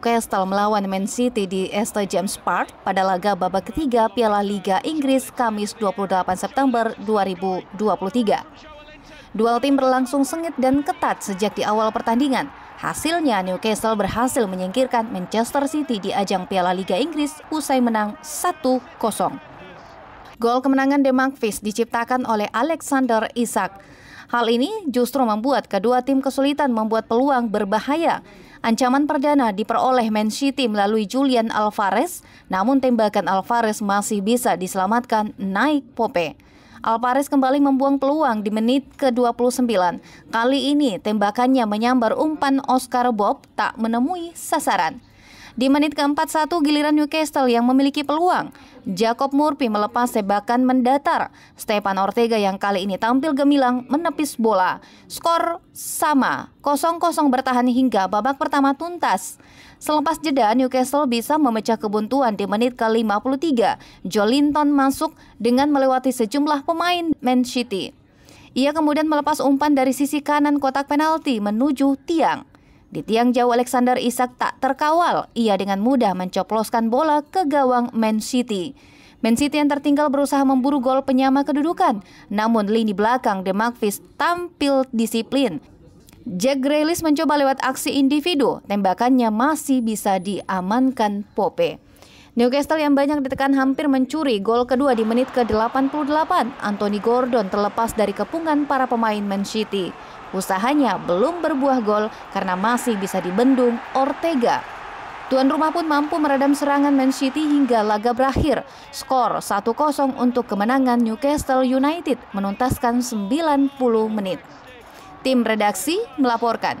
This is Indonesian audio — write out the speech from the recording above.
Newcastle melawan Man City di St James Park pada laga babak ketiga Piala Liga Inggris Kamis 28 September 2023. Duel tim berlangsung sengit dan ketat sejak di awal pertandingan. Hasilnya Newcastle berhasil menyingkirkan Manchester City di ajang Piala Liga Inggris usai menang 1-0. Gol kemenangan Demarkvis diciptakan oleh Alexander Isak. Hal ini justru membuat kedua tim kesulitan membuat peluang berbahaya Ancaman perdana diperoleh Man City melalui Julian Alvarez, namun tembakan Alvarez masih bisa diselamatkan naik Pope. Alvarez kembali membuang peluang di menit ke-29. Kali ini tembakannya menyambar umpan Oscar Bob tak menemui sasaran. Di menit ke-41 giliran Newcastle yang memiliki peluang. Jacob Murphy melepas sebakan mendatar. Stepan Ortega yang kali ini tampil gemilang menepis bola. Skor sama, 0-0 bertahan hingga babak pertama tuntas. Selepas jeda, Newcastle bisa memecah kebuntuan di menit ke-53. Jolinton masuk dengan melewati sejumlah pemain Man City. Ia kemudian melepas umpan dari sisi kanan kotak penalti menuju tiang. Di tiang jauh Alexander Isak tak terkawal, ia dengan mudah mencoploskan bola ke gawang Man City. Man City yang tertinggal berusaha memburu gol penyama kedudukan, namun lini belakang De Magvis tampil disiplin. Jack Grealish mencoba lewat aksi individu, tembakannya masih bisa diamankan Pope. Newcastle yang banyak ditekan hampir mencuri gol kedua di menit ke-88. Anthony Gordon terlepas dari kepungan para pemain Man City. Usahanya belum berbuah gol karena masih bisa dibendung Ortega. Tuan rumah pun mampu meredam serangan Man City hingga laga berakhir. Skor 1-0 untuk kemenangan Newcastle United menuntaskan 90 menit. Tim redaksi melaporkan.